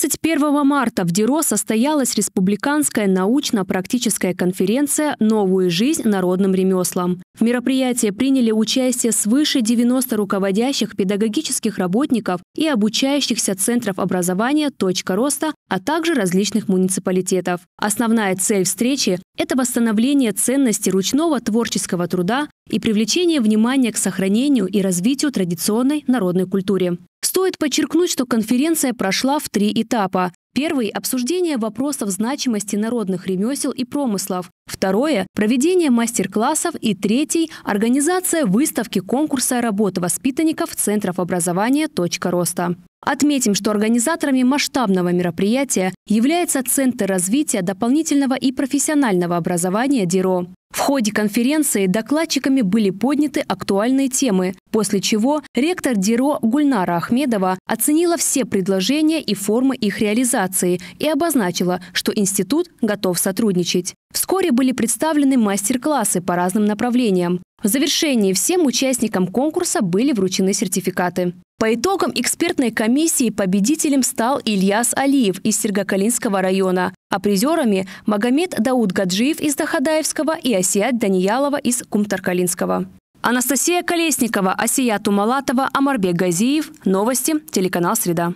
31 марта в Деро состоялась республиканская научно-практическая конференция «Новую жизнь народным ремеслам». В мероприятии приняли участие свыше 90 руководящих педагогических работников и обучающихся центров образования «Точка роста», а также различных муниципалитетов. Основная цель встречи – это восстановление ценности ручного творческого труда и привлечение внимания к сохранению и развитию традиционной народной культуре. Стоит подчеркнуть, что конференция прошла в три этапа. Первый – обсуждение вопросов значимости народных ремесел и промыслов. Второе – проведение мастер-классов. И третий – организация выставки конкурса работы воспитанников Центров образования «Точка роста». Отметим, что организаторами масштабного мероприятия является Центр развития дополнительного и профессионального образования ДИРО. В ходе конференции докладчиками были подняты актуальные темы, после чего ректор ДИРО Гульнара Ахмедова оценила все предложения и формы их реализации и обозначила, что институт готов сотрудничать. Вскоре были представлены мастер-классы по разным направлениям. В завершении всем участникам конкурса были вручены сертификаты. По итогам экспертной комиссии победителем стал Ильяс Алиев из Сергокалинского района, а призерами – Магомед Дауд Гаджиев из Дахадаевского и Асиат Даниялова из Кумтаркалинского. Анастасия Колесникова, Асия Умалатова, Амарбек Газиев. Новости. Телеканал «Среда».